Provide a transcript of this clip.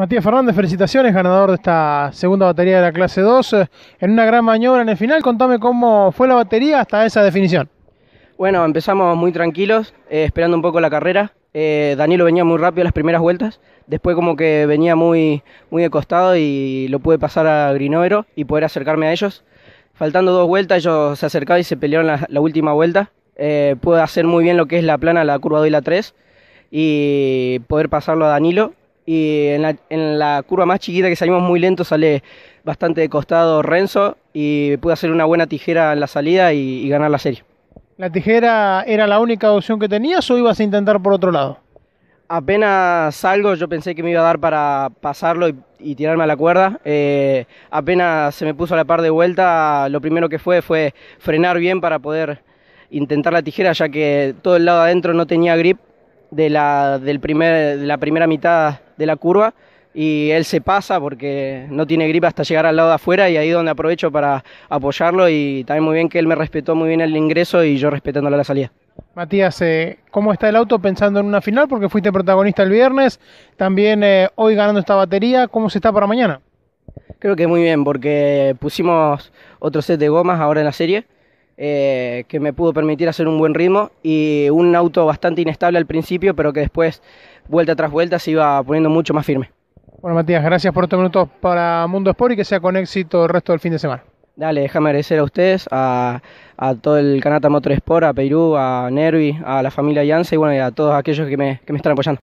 Matías Fernández, felicitaciones, ganador de esta segunda batería de la clase 2. En una gran maniobra en el final, contame cómo fue la batería hasta esa definición. Bueno, empezamos muy tranquilos, eh, esperando un poco la carrera. Eh, Danilo venía muy rápido las primeras vueltas, después como que venía muy, muy de costado y lo pude pasar a Grinovero y poder acercarme a ellos. Faltando dos vueltas, ellos se acercaron y se pelearon la, última vuelta. Eh, pude hacer muy bien lo que es la plana, la curva 2 y la 3 y poder pasarlo a Danilo y en la, curva más chiquita que salimos muy lento sale bastante de costado Renzo y pude hacer una buena tijera en la salida y, ganar la serie. ¿La tijera era la única opción que tenías o ibas a intentar por otro lado? apenas salgo, yo pensé que me iba a dar para pasarlo y, tirarme a la cuerda. Eh, apenas se me puso a la par de vuelta, lo primero que fue fue frenar bien para poder intentar la tijera, ya que todo el lado adentro no tenía grip de la, del primer, de la primera mitad de la curva y él se pasa porque no tiene gripa hasta llegar al lado de afuera y ahí donde aprovecho para apoyarlo y también muy bien que él me respetó muy bien el ingreso y yo respetándole la salida. Matías, eh, ¿cómo está el auto pensando en una final? Porque fuiste protagonista el viernes, también eh, hoy ganando esta batería, ¿cómo se está para mañana? Creo que muy bien porque pusimos otro set de gomas ahora en la serie eh, que me pudo permitir hacer un buen ritmo y un auto bastante inestable al principio, pero que después, vuelta tras vuelta, se iba poniendo mucho más firme. Bueno, Matías, gracias por estos minutos para Mundo Sport y que sea con éxito el resto del fin de semana. Dale, déjame agradecer a ustedes, a, todo el Canata Sport, a Perú, a Nervi, a la familia Yance, y bueno, a todos aquellos que me, que me están apoyando.